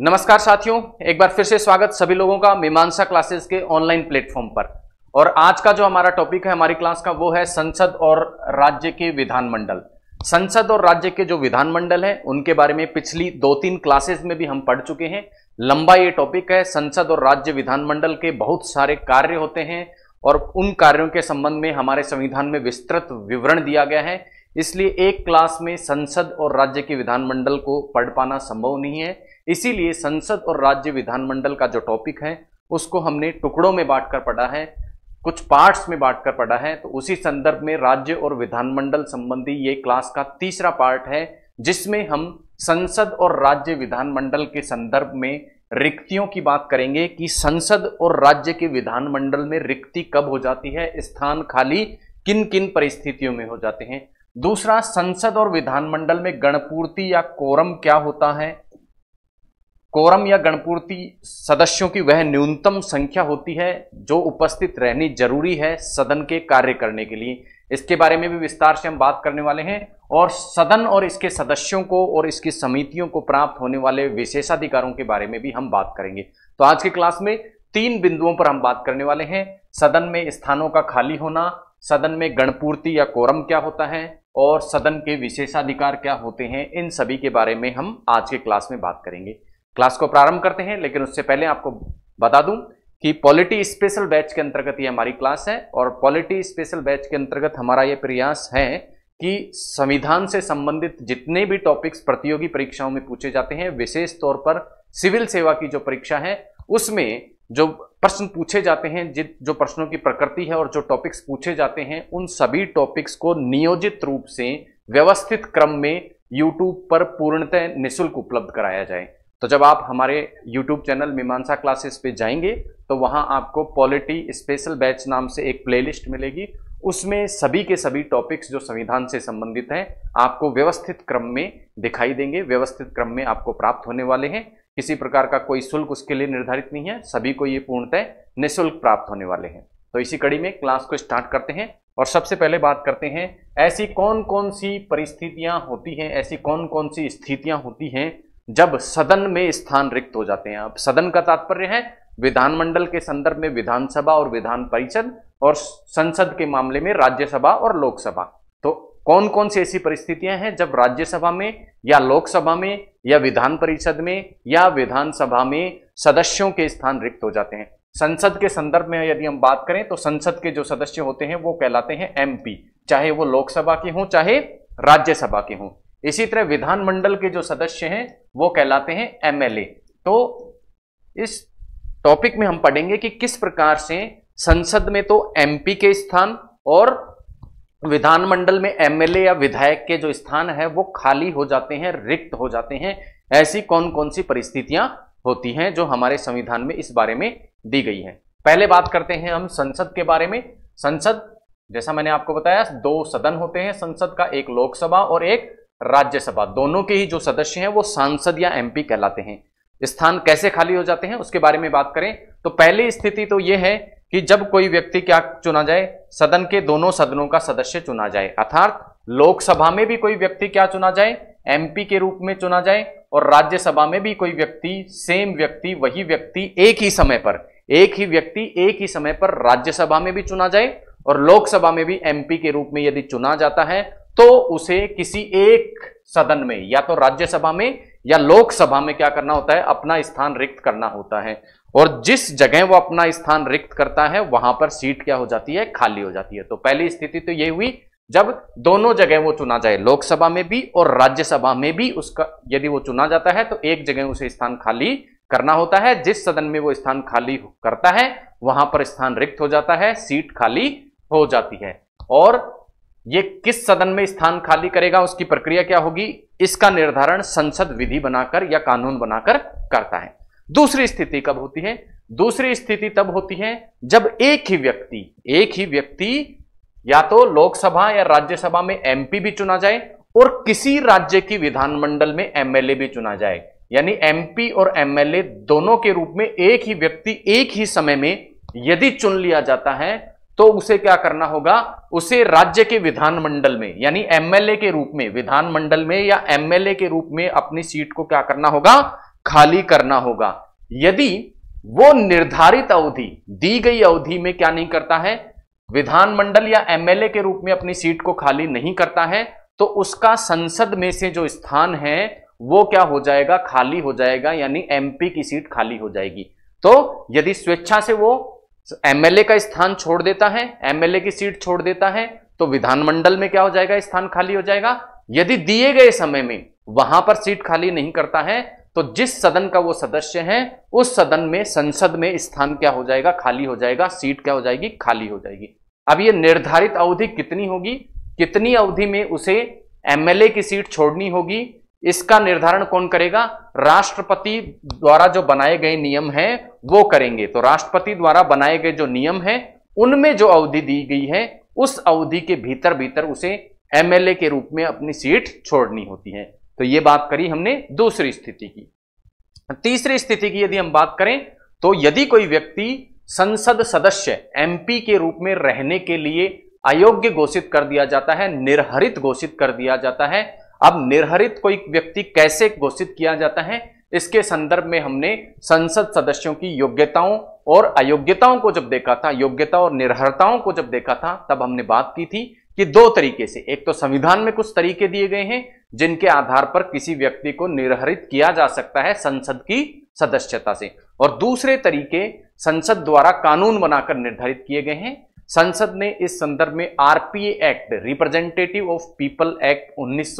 नमस्कार साथियों एक बार फिर से स्वागत सभी लोगों का मीमांसा क्लासेस के ऑनलाइन प्लेटफॉर्म पर और आज का जो हमारा टॉपिक है हमारी क्लास का वो है संसद और राज्य के विधानमंडल संसद और राज्य के जो विधानमंडल हैं उनके बारे में पिछली दो तीन क्लासेस में भी हम पढ़ चुके हैं लंबा ये टॉपिक है संसद और राज्य विधानमंडल के बहुत सारे कार्य होते हैं और उन कार्यों के संबंध में हमारे संविधान में विस्तृत विवरण दिया गया है इसलिए एक क्लास में संसद और राज्य के विधानमंडल को पढ़ पाना संभव नहीं है इसीलिए संसद और राज्य विधानमंडल का जो टॉपिक है उसको हमने टुकड़ों में बांटकर पढ़ा है कुछ पार्ट्स में बांटकर पढ़ा है तो उसी संदर्भ में राज्य और विधानमंडल संबंधी ये क्लास का तीसरा पार्ट है जिसमें हम संसद और राज्य विधानमंडल के संदर्भ में रिक्तियों की बात करेंगे कि संसद और राज्य के विधानमंडल में रिक्ति कब हो जाती है स्थान खाली किन किन परिस्थितियों में हो जाते हैं दूसरा संसद और विधानमंडल में गणपूर्ति या कोरम क्या होता है कोरम या गणपूर्ति सदस्यों की वह न्यूनतम संख्या होती है जो उपस्थित रहनी जरूरी है सदन के कार्य करने के लिए इसके बारे में भी विस्तार से हम बात करने वाले हैं और सदन और इसके सदस्यों को और इसकी समितियों को प्राप्त होने वाले विशेषाधिकारों के बारे में भी हम बात करेंगे तो आज की क्लास में तीन बिंदुओं पर हम बात करने वाले हैं सदन में स्थानों का खाली होना सदन में गणपूर्ति या कोरम क्या होता है और सदन के विशेषाधिकार क्या होते हैं इन सभी के बारे में हम आज के क्लास में बात करेंगे क्लास को प्रारंभ करते हैं लेकिन उससे पहले आपको बता दूं कि पॉलिटी स्पेशल बैच के अंतर्गत ये हमारी क्लास है और पॉलिटी स्पेशल बैच के अंतर्गत हमारा ये प्रयास है कि संविधान से संबंधित जितने भी टॉपिक्स प्रतियोगी परीक्षाओं में पूछे जाते हैं विशेष तौर पर सिविल सेवा की जो परीक्षा है उसमें जो प्रश्न पूछे जाते हैं जित जो प्रश्नों की प्रकृति है और जो टॉपिक्स पूछे जाते हैं उन सभी टॉपिक्स को नियोजित रूप से व्यवस्थित क्रम में यूट्यूब पर पूर्णतः निःशुल्क उपलब्ध कराया जाए तो जब आप हमारे YouTube चैनल मीमांसा क्लासेस पे जाएंगे तो वहाँ आपको पॉलिटी स्पेशल बैच नाम से एक प्लेलिस्ट मिलेगी उसमें सभी के सभी टॉपिक्स जो संविधान से संबंधित हैं आपको व्यवस्थित क्रम में दिखाई देंगे व्यवस्थित क्रम में आपको प्राप्त होने वाले हैं किसी प्रकार का कोई शुल्क उसके लिए निर्धारित नहीं है सभी को ये पूर्णतः निःशुल्क प्राप्त होने वाले हैं तो इसी कड़ी में क्लास को स्टार्ट करते हैं और सबसे पहले बात करते हैं ऐसी कौन कौन सी परिस्थितियाँ होती हैं ऐसी कौन कौन सी स्थितियाँ होती हैं जब सदन में स्थान रिक्त हो जाते हैं अब सदन का तात्पर्य है विधानमंडल के संदर्भ में विधानसभा और विधान परिषद और संसद के मामले में राज्यसभा और लोकसभा तो कौन कौन सी ऐसी परिस्थितियां हैं जब राज्यसभा में या लोकसभा में या विधान परिषद में या विधानसभा में सदस्यों के स्थान रिक्त हो जाते हैं संसद के संदर्भ में यदि हम बात करें तो संसद के जो सदस्य होते हैं वो कहलाते हैं एमपी चाहे वो लोकसभा के हों चाहे राज्यसभा के हों इसी तरह विधानमंडल के जो सदस्य हैं वो कहलाते हैं एमएलए तो इस टॉपिक में हम पढ़ेंगे कि किस प्रकार से संसद में तो एमपी के स्थान और विधानमंडल में एमएलए या विधायक के जो स्थान है वो खाली हो जाते हैं रिक्त हो जाते हैं ऐसी कौन कौन सी परिस्थितियां होती हैं जो हमारे संविधान में इस बारे में दी गई है पहले बात करते हैं हम संसद के बारे में संसद जैसा मैंने आपको बताया दो सदन होते हैं संसद का एक लोकसभा और एक राज्यसभा दोनों के ही जो सदस्य हैं वो सांसद या एमपी कहलाते हैं स्थान कैसे खाली हो जाते हैं उसके बारे में बात करें तो पहली स्थिति तो यह है कि जब कोई व्यक्ति क्या चुना जाए सदन के दोनों सदनों का सदस्य चुना जाए अर्थात लोकसभा में भी कोई व्यक्ति क्या चुना जाए एमपी के रूप में चुना जाए और राज्यसभा में भी कोई व्यक्ति सेम व्यक्ति वही व्यक्ति एक ही समय पर एक ही व्यक्ति एक ही समय पर राज्यसभा में भी चुना जाए और लोकसभा में भी एमपी के रूप में यदि चुना जाता है तो उसे किसी एक सदन में या तो राज्यसभा में या लोकसभा में क्या करना होता है अपना स्थान रिक्त करना होता है और जिस जगह वो अपना स्थान रिक्त करता है वहां पर सीट क्या हो जाती है खाली हो जाती है तो पहली स्थिति तो ये हुई जब दोनों जगह वो चुना जाए लोकसभा में भी और राज्यसभा में भी उसका यदि वो चुना जाता है तो एक जगह उसे स्थान खाली करना होता है जिस सदन में वो स्थान खाली करता है वहां पर स्थान रिक्त हो जाता है सीट खाली हो जाती है और ये किस सदन में स्थान खाली करेगा उसकी प्रक्रिया क्या होगी इसका निर्धारण संसद विधि बनाकर या कानून बनाकर करता है दूसरी स्थिति कब होती है दूसरी स्थिति तब होती है जब एक ही व्यक्ति एक ही व्यक्ति या तो लोकसभा या राज्यसभा में एमपी भी चुना जाए और किसी राज्य की विधानमंडल में एमएलए भी चुना जाए यानी एमपी और एमएलए दोनों के रूप में एक ही व्यक्ति एक ही समय में यदि चुन लिया जाता है तो उसे क्या करना होगा उसे राज्य के विधानमंडल में यानी एमएलए के रूप में विधानमंडल में या एमएलए के रूप में अपनी सीट को क्या करना होगा खाली करना होगा यदि वो निर्धारित अवधि दी गई अवधि में क्या नहीं करता है विधानमंडल या एमएलए के रूप में अपनी सीट को खाली नहीं करता है तो उसका संसद में से जो स्थान है वो क्या हो जाएगा खाली हो जाएगा यानी एमपी की सीट खाली हो जाएगी तो यदि स्वेच्छा से वो एमएलए का स्थान छोड़ देता है एमएलए की सीट छोड़ देता है तो विधानमंडल में क्या हो जाएगा स्थान खाली हो जाएगा यदि दिए गए समय में वहां पर सीट खाली नहीं करता है तो जिस सदन का वो सदस्य है उस सदन में संसद में स्थान क्या हो जाएगा खाली हो जाएगा सीट क्या हो जाएगी खाली हो जाएगी अब ये निर्धारित अवधि कितनी होगी कितनी अवधि में उसे एमएलए की सीट छोड़नी होगी इसका निर्धारण कौन करेगा राष्ट्रपति द्वारा जो बनाए गए नियम हैं वो करेंगे तो राष्ट्रपति द्वारा बनाए गए जो नियम हैं उनमें जो अवधि दी गई है उस अवधि के भीतर भीतर उसे एमएलए के रूप में अपनी सीट छोड़नी होती है तो ये बात करी हमने दूसरी स्थिति की तीसरी स्थिति की यदि हम बात करें तो यदि कोई व्यक्ति संसद सदस्य एमपी के रूप में रहने के लिए अयोग्य घोषित कर दिया जाता है निर्हरित घोषित कर दिया जाता है अब निर्हरित कोई व्यक्ति कैसे घोषित किया जाता है इसके संदर्भ में हमने संसद सदस्यों की योग्यताओं और अयोग्यताओं को जब देखा था योग्यता और निर्हरताओं को जब देखा था तब हमने बात की थी कि दो तरीके से एक तो संविधान में कुछ तरीके दिए गए हैं जिनके आधार पर किसी व्यक्ति को निर्हरित किया जा सकता है संसद की सदस्यता से और दूसरे तरीके संसद द्वारा कानून बनाकर निर्धारित किए गए हैं संसद ने इस संदर्भ में RPA act representative of people act उन्नीस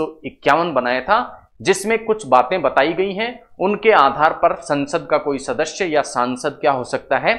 बनाया था जिसमें कुछ बातें बताई गई हैं उनके आधार पर संसद का कोई सदस्य या सांसद क्या हो सकता है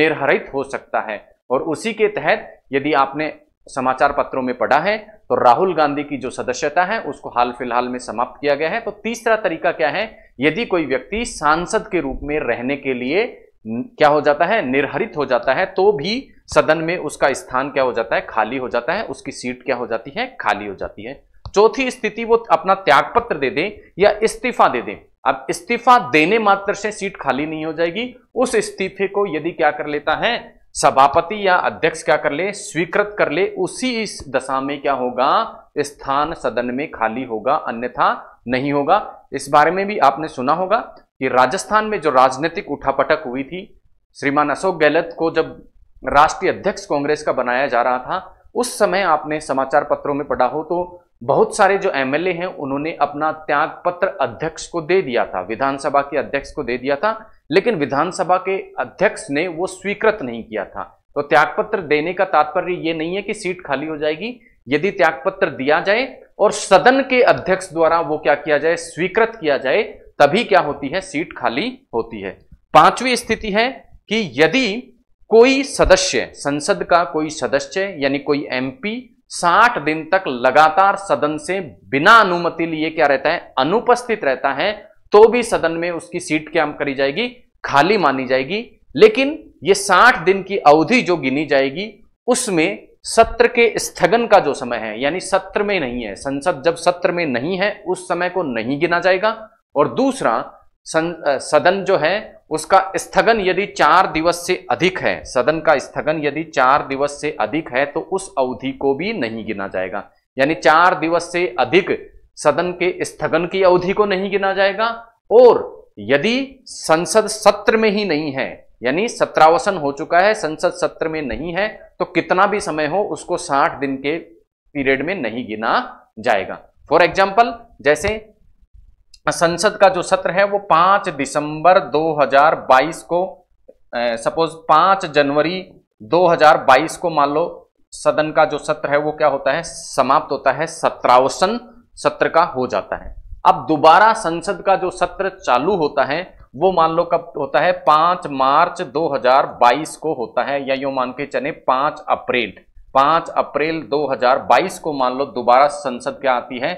निर्हरित हो सकता है और उसी के तहत यदि आपने समाचार पत्रों में पढ़ा है तो राहुल गांधी की जो सदस्यता है उसको हाल फिलहाल में समाप्त किया गया है तो तीसरा तरीका क्या है यदि कोई व्यक्ति सांसद के रूप में रहने के लिए क्या हो जाता है निर्हरित हो जाता है तो भी सदन में उसका स्थान क्या हो जाता है खाली हो जाता है उसकी सीट क्या हो जाती है खाली हो जाती है चौथी स्थिति वो अपना त्यागपत्र दे दें या इस्तीफा दे दें अब इस्तीफा देने मात्र से सीट खाली नहीं हो जाएगी उस इस्तीफे को यदि क्या कर लेता है सभापति या अध्यक्ष क्या कर ले स्वीकृत कर ले उसी इस दशा में क्या होगा स्थान सदन में खाली होगा अन्यथा नहीं होगा इस बारे में भी आपने सुना होगा कि राजस्थान में जो राजनीतिक उठापटक हुई थी श्रीमान अशोक गहलोत को जब राष्ट्रीय अध्यक्ष कांग्रेस का बनाया जा रहा था उस समय आपने समाचार पत्रों में पढ़ा हो तो बहुत सारे जो एमएलए हैं उन्होंने अपना त्याग पत्र अध्यक्ष को दे दिया था विधानसभा के अध्यक्ष को दे दिया था लेकिन विधानसभा के अध्यक्ष ने वो स्वीकृत नहीं किया था तो त्यागपत्र देने का तात्पर्य ये नहीं है कि सीट खाली हो जाएगी यदि त्यागपत्र दिया जाए और सदन के अध्यक्ष द्वारा वो क्या किया जाए स्वीकृत किया जाए तभी क्या होती है सीट खाली होती है पांचवी स्थिति है कि यदि कोई सदस्य संसद का कोई सदस्य यानी कोई एमपी 60 दिन तक लगातार सदन से बिना अनुमति लिए क्या रहता है अनुपस्थित रहता है तो भी सदन में उसकी सीट क्या करी जाएगी खाली मानी जाएगी लेकिन ये 60 दिन की अवधि जो गिनी जाएगी उसमें सत्र के स्थगन का जो समय है यानी सत्र में नहीं है संसद जब सत्र में नहीं है उस समय को नहीं गिना जाएगा और दूसरा सदन जो है उसका स्थगन यदि चार दिवस से अधिक है सदन का स्थगन यदि चार दिवस से अधिक है तो उस अवधि को भी नहीं गिना जाएगा यानी चार दिवस से अधिक सदन के स्थगन की अवधि को नहीं गिना जाएगा और यदि संसद सत्र में ही नहीं है यानी सत्रावसन हो चुका है संसद सत्र में नहीं है तो कितना भी समय हो उसको 60 दिन के पीरियड में नहीं गिना जाएगा फॉर एग्जाम्पल जैसे संसद का जो सत्र है वो पांच दिसंबर 2022 को सपोज पांच जनवरी 2022 को मान लो सदन का जो सत्र है वो क्या होता है समाप्त होता है सत्रावसन सत्र का हो जाता है अब दोबारा संसद का जो सत्र चालू होता है वो मान लो कब होता है पांच मार्च 2022 को होता है या यूं मान के चले पांच अप्रैल पांच अप्रैल 2022 को मान लो दोबारा संसद क्या आती है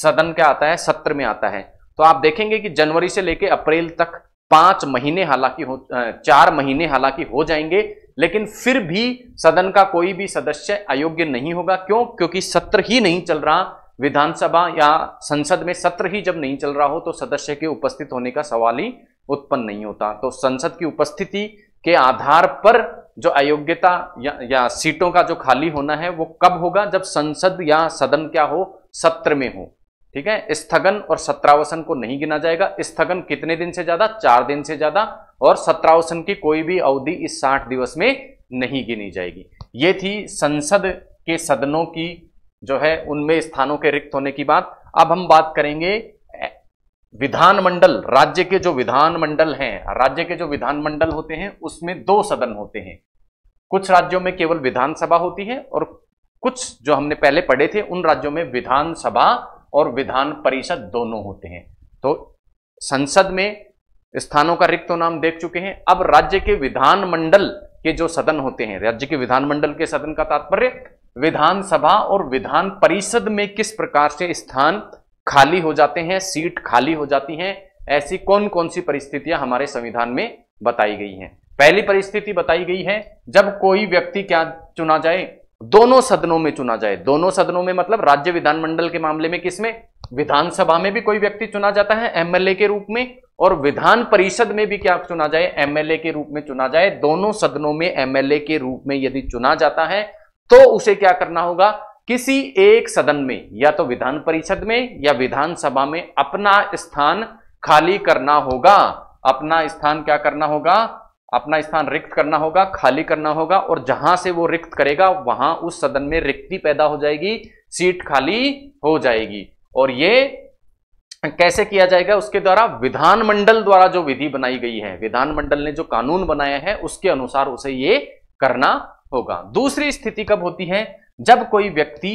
सदन क्या आता है सत्र में आता है तो आप देखेंगे कि जनवरी से लेकर अप्रैल तक पांच महीने हालांकि हो चार महीने हालांकि हो जाएंगे लेकिन फिर भी सदन का कोई भी सदस्य अयोग्य नहीं होगा क्यों क्योंकि सत्र ही नहीं चल रहा विधानसभा या संसद में सत्र ही जब नहीं चल रहा हो तो सदस्य के उपस्थित होने का सवाल ही उत्पन्न नहीं होता तो संसद की उपस्थिति के आधार पर जो अयोग्यता या, या सीटों का जो खाली होना है वो कब होगा जब संसद या सदन क्या हो सत्र में हो ठीक है स्थगन और सत्रावसन को नहीं गिना जाएगा स्थगन कितने दिन से ज्यादा चार दिन से ज्यादा और सत्रावसन की कोई भी अवधि इस साठ दिवस में नहीं गिनी जाएगी ये थी संसद के सदनों की जो है उनमें स्थानों के रिक्त होने की बात अब हम बात करेंगे विधानमंडल राज्य के जो विधानमंडल हैं राज्य के जो विधानमंडल होते हैं उसमें दो सदन होते हैं कुछ राज्यों में केवल विधानसभा होती है और कुछ जो हमने पहले पढ़े थे उन राज्यों में विधानसभा और विधान परिषद दोनों होते हैं तो संसद में स्थानों का रिक्त तो नाम देख चुके हैं अब राज्य के विधानमंडल के जो सदन होते हैं राज्य के विधानमंडल के सदन का तात्पर्य विधानसभा और विधान परिषद में किस प्रकार से स्थान खाली हो जाते हैं सीट खाली हो जाती हैं ऐसी कौन कौन सी परिस्थितियां हमारे संविधान में बताई गई हैं पहली परिस्थिति बताई गई है जब कोई व्यक्ति क्या चुना जाए दोनों सदनों में चुना जाए दोनों सदनों में मतलब राज्य विधानमंडल के मामले में किसमें विधानसभा में भी कोई व्यक्ति चुना जाता है एमएलए के रूप में और विधान परिषद में भी क्या चुना जाए एमएलए के रूप में चुना जाए दोनों सदनों में एमएलए के रूप में यदि चुना जाता है तो उसे क्या करना होगा किसी एक सदन में या तो विधान परिषद में या विधानसभा में अपना स्थान खाली करना होगा अपना स्थान क्या करना होगा अपना स्थान रिक्त करना होगा खाली करना होगा और जहां से वो रिक्त करेगा वहां उस सदन में रिक्ति पैदा हो जाएगी सीट खाली हो जाएगी और ये कैसे किया जाएगा उसके द्वारा विधानमंडल द्वारा जो विधि बनाई गई है विधानमंडल ने जो कानून बनाया है उसके अनुसार उसे ये करना होगा दूसरी स्थिति कब होती है जब कोई व्यक्ति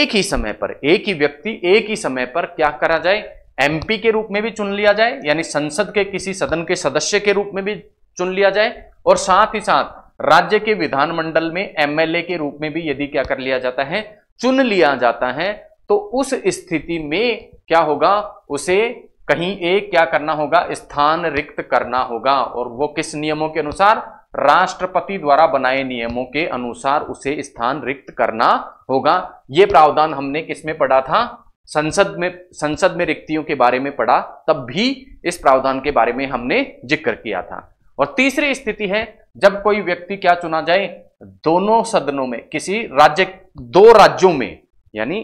एक ही समय पर एक ही व्यक्ति एक ही समय पर क्या करा जाए एमपी के रूप में भी चुन लिया जाए यानी संसद के किसी सदन के सदस्य के रूप में भी चुन लिया जाए और साथ ही साथ राज्य के विधानमंडल में एमएलए के रूप में भी यदि क्या कर लिया जाता है चुन लिया जाता है तो उस स्थिति में क्या होगा उसे कहीं एक क्या करना होगा स्थान रिक्त करना होगा और वो किस नियमों के अनुसार राष्ट्रपति द्वारा बनाए नियमों के अनुसार उसे स्थान रिक्त करना होगा ये प्रावधान हमने किसमें पढ़ा था संसद में संसद में रिक्तियों के बारे में पढ़ा तब भी इस प्रावधान के बारे में हमने जिक्र किया था और तीसरी स्थिति है जब कोई व्यक्ति क्या चुना जाए दोनों सदनों में किसी राज्य दो राज्यों में यानी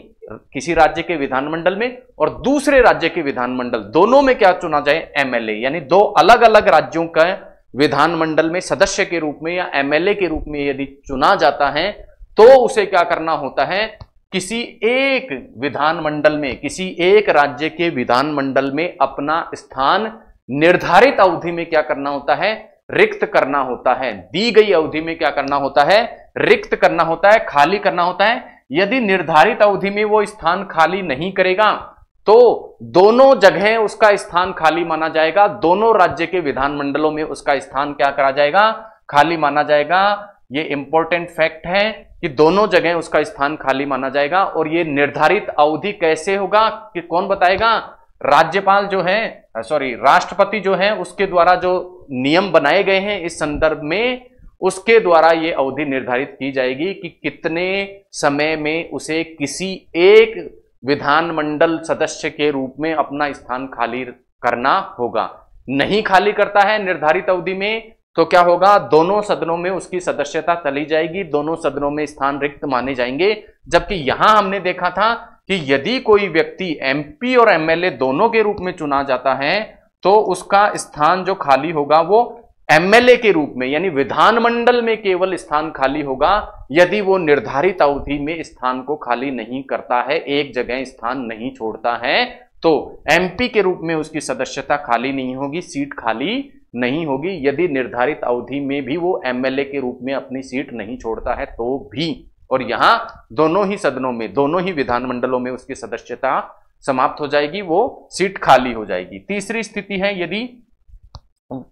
किसी राज्य के विधानमंडल में और दूसरे राज्य के विधानमंडल दोनों में क्या चुना जाए एमएलए यानी दो अलग अलग राज्यों का विधानमंडल में सदस्य के रूप में या एमएलए के रूप में यदि चुना जाता है तो उसे क्या करना होता है किसी एक विधानमंडल में किसी एक राज्य के विधानमंडल में अपना स्थान निर्धारित अवधि में क्या करना होता है रिक्त करना होता है दी गई अवधि में क्या करना होता है रिक्त करना होता है खाली करना होता है यदि निर्धारित अवधि में वो स्थान खाली नहीं करेगा तो दोनों जगह उसका स्थान खाली माना जाएगा दोनों राज्य के विधानमंडलों में उसका स्थान क्या करा जाएगा खाली माना जाएगा ये इंपॉर्टेंट फैक्ट है कि दोनों जगह उसका स्थान खाली माना जाएगा और ये निर्धारित अवधि कैसे होगा कि कौन बताएगा राज्यपाल जो है सॉरी राष्ट्रपति जो है उसके द्वारा जो नियम बनाए गए हैं इस संदर्भ में उसके द्वारा ये अवधि निर्धारित की जाएगी कि कितने समय में उसे किसी एक विधानमंडल सदस्य के रूप में अपना स्थान खाली करना होगा नहीं खाली करता है निर्धारित अवधि में तो क्या होगा दोनों सदनों में उसकी सदस्यता चली जाएगी दोनों सदनों में स्थान रिक्त माने जाएंगे जबकि यहां हमने देखा था कि यदि कोई व्यक्ति एमपी और एमएलए दोनों के रूप में चुना जाता है तो उसका स्थान जो खाली होगा वो एमएलए के रूप में यानी विधानमंडल में केवल स्थान खाली होगा यदि वो निर्धारित अवधि में स्थान को खाली नहीं करता है एक जगह स्थान नहीं छोड़ता है तो एमपी के रूप में उसकी सदस्यता खाली नहीं होगी सीट खाली नहीं होगी यदि निर्धारित अवधि में भी वो एमएलए के रूप में अपनी सीट नहीं छोड़ता है तो भी और यहां दोनों ही सदनों में दोनों ही विधानमंडलों में उसकी सदस्यता समाप्त हो जाएगी वो सीट खाली हो जाएगी तीसरी स्थिति है यदि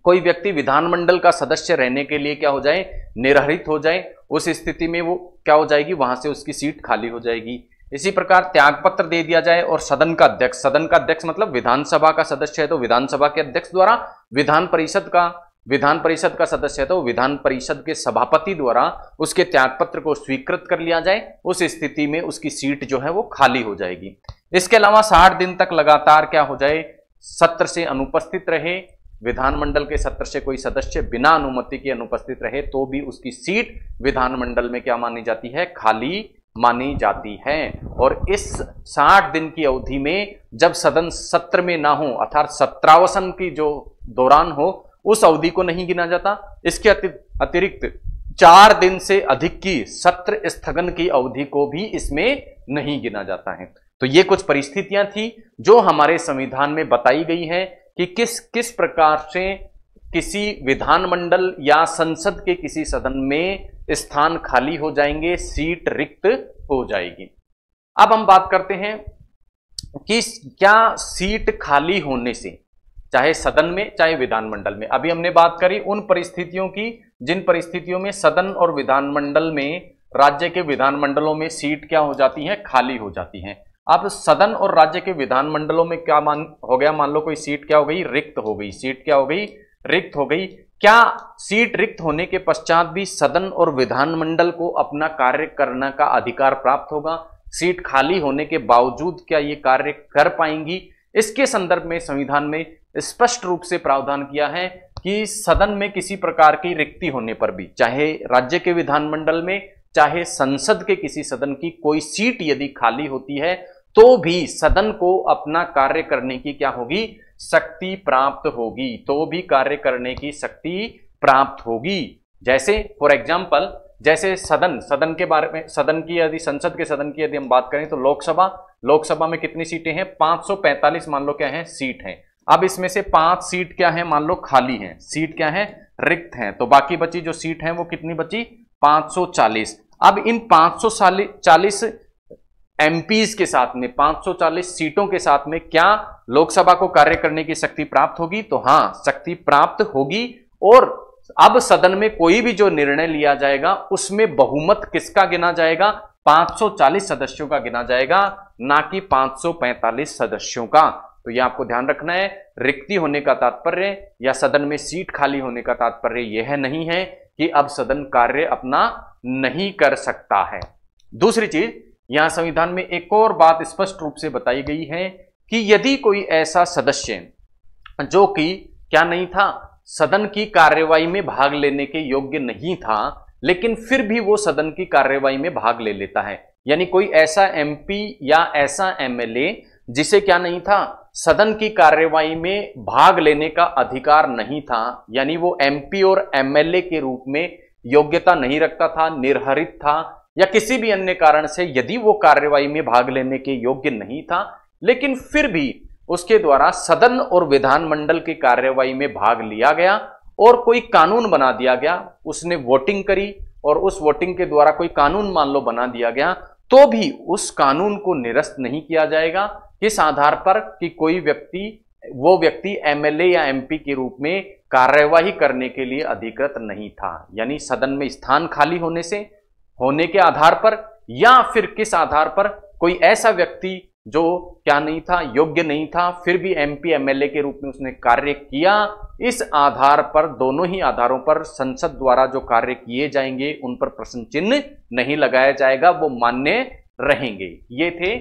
कोई व्यक्ति विधानमंडल का सदस्य रहने के लिए क्या हो जाए निरहित हो जाए उस स्थिति में वो क्या हो जाएगी वहां से उसकी सीट खाली हो जाएगी इसी प्रकार त्यागपत्र दे दिया जाए और सदन का अध्यक्ष सदन का अध्यक्ष मतलब विधानसभा का सदस्य है तो विधानसभा के अध्यक्ष द्वारा विधान परिषद का विधान परिषद का सदस्य है तो विधान परिषद के सभापति द्वारा उसके त्यागपत्र को स्वीकृत कर लिया जाए उस स्थिति में उसकी सीट जो है वो खाली हो जाएगी इसके अलावा साठ दिन तक लगातार क्या हो जाए सत्र से अनुपस्थित रहे विधानमंडल के सत्र से कोई सदस्य बिना अनुमति के अनुपस्थित रहे तो भी उसकी सीट विधानमंडल में क्या मानी जाती है खाली मानी जाती है और इस 60 दिन की अवधि में जब सदन सत्र में ना हो अर्थात सत्रावसन की जो दौरान हो उस अवधि को नहीं गिना जाता इसके अतिरिक्त चार दिन से अधिक की सत्र स्थगन की अवधि को भी इसमें नहीं गिना जाता है तो ये कुछ परिस्थितियां थी जो हमारे संविधान में बताई गई हैं कि किस किस प्रकार से किसी विधानमंडल या संसद के किसी सदन में स्थान खाली हो जाएंगे सीट रिक्त हो जाएगी अब हम बात करते हैं कि क्या सीट खाली होने से चाहे सदन में चाहे विधानमंडल में अभी हमने बात करी उन परिस्थितियों की जिन परिस्थितियों में सदन और विधानमंडल में राज्य के विधानमंडलों में सीट क्या हो जाती है खाली हो जाती है अब सदन और राज्य के विधानमंडलों में क्या मान हो गया मान लो कोई सीट क्या हो गई रिक्त हो गई सीट क्या हो गई रिक्त हो गई क्या सीट रिक्त होने के पश्चात भी सदन और विधानमंडल को अपना कार्य करने का अधिकार प्राप्त होगा सीट खाली होने के बावजूद क्या ये कार्य कर पाएंगी इसके संदर्भ में संविधान में स्पष्ट रूप से प्रावधान किया है कि सदन में किसी प्रकार की रिक्ति होने पर भी चाहे राज्य के विधानमंडल में चाहे संसद के किसी सदन की कोई सीट यदि खाली होती है तो भी सदन को अपना कार्य करने की क्या होगी शक्ति प्राप्त होगी तो भी कार्य करने की शक्ति प्राप्त होगी जैसे फॉर एग्जाम्पल जैसे सदन सदन के बारे में सदन की यदि संसद के सदन की यदि हम बात करें तो लोकसभा लोकसभा में कितनी सीटें हैं 545 मान लो क्या है सीट हैं अब इसमें से पांच सीट क्या है मान लो खाली है सीट क्या है रिक्त है तो बाकी बची जो सीट है वो कितनी बची 540 अब इन पांच एमपीज के साथ में 540 सीटों के साथ में क्या लोकसभा को कार्य करने की शक्ति प्राप्त होगी तो हां शक्ति प्राप्त होगी और अब सदन में कोई भी जो निर्णय लिया जाएगा उसमें बहुमत किसका गिना जाएगा 540 सदस्यों का गिना जाएगा ना कि 545 सदस्यों का तो यह आपको ध्यान रखना है रिक्ति होने का तात्पर्य या सदन में सीट खाली होने का तात्पर्य यह नहीं है कि अब सदन कार्य अपना नहीं कर सकता है दूसरी चीज यहां संविधान में एक और बात स्पष्ट रूप से बताई गई है कि यदि कोई ऐसा सदस्य जो कि क्या नहीं था सदन की कार्यवाही में भाग लेने के योग्य नहीं था लेकिन फिर भी वो सदन की कार्यवाही में भाग ले लेता है यानी कोई ऐसा एमपी या ऐसा एमएलए जिसे क्या नहीं था सदन की कार्यवाही में भाग लेने का अधिकार नहीं था यानी वो एमपी और एमएलए के रूप में योग्यता नहीं रखता था निर्हरित था या किसी भी अन्य कारण से यदि वो कार्यवाही में भाग लेने के योग्य नहीं था लेकिन फिर भी उसके द्वारा सदन और विधानमंडल की कार्यवाही में भाग लिया गया और कोई कानून बना दिया गया उसने वोटिंग करी और उस वोटिंग के द्वारा कोई कानून मान लो बना दिया गया तो भी उस कानून को निरस्त नहीं किया जाएगा किस आधार पर कि कोई व्यक्ति वो व्यक्ति एमएलए या एमपी के रूप में कार्यवाही करने के लिए अधिकृत नहीं था यानी सदन में स्थान खाली होने से होने के आधार पर या फिर किस आधार पर कोई ऐसा व्यक्ति जो क्या नहीं था योग्य नहीं था फिर भी एमपी एमएलए के रूप में उसने कार्य किया इस आधार पर दोनों ही आधारों पर संसद द्वारा जो कार्य किए जाएंगे उन पर प्रश्न चिन्ह नहीं लगाया जाएगा वो मान्य रहेंगे ये थे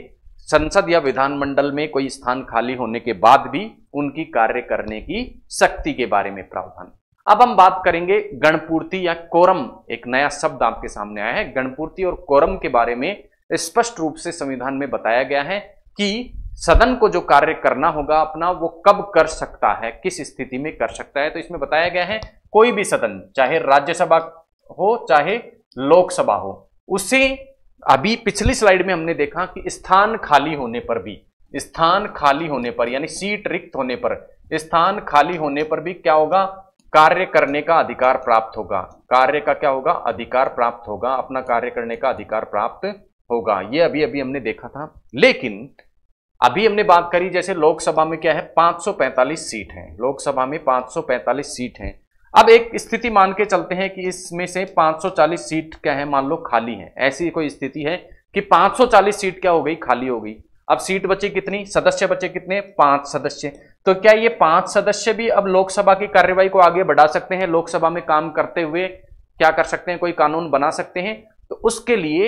संसद या विधानमंडल में कोई स्थान खाली होने के बाद भी उनकी कार्य करने की शक्ति के बारे में प्रावधान अब हम बात करेंगे गणपूर्ति या कोरम एक नया शब्द आपके सामने आया है गणपूर्ति और कोरम के बारे में स्पष्ट रूप से संविधान में बताया गया है कि सदन को जो कार्य करना होगा अपना वो कब कर सकता है किस स्थिति में कर सकता है तो इसमें बताया गया है कोई भी सदन चाहे राज्यसभा हो चाहे लोकसभा हो उसे अभी पिछली स्लाइड में हमने देखा कि स्थान खाली होने पर भी स्थान खाली होने पर यानी सीट रिक्त होने पर स्थान खाली होने पर भी क्या होगा कार्य करने का अधिकार प्राप्त होगा कार्य का क्या होगा अधिकार प्राप्त होगा अपना कार्य करने का अधिकार प्राप्त होगा ये अभी अभी हमने देखा था लेकिन अभी हमने बात करी जैसे लोकसभा में क्या है 545 सीट हैं लोकसभा में 545 सीट हैं अब एक स्थिति मान के चलते हैं कि इसमें से 540 सीट क्या है मान लो खाली है ऐसी कोई स्थिति है कि 540 सीट क्या हो गई खाली हो गई अब सीट बचे कितनी सदस्य बचे कितने पांच सदस्य तो क्या ये पांच सदस्य भी अब लोकसभा की कार्यवाही को आगे बढ़ा सकते हैं लोकसभा में काम करते हुए क्या कर सकते हैं कोई कानून बना सकते हैं तो उसके लिए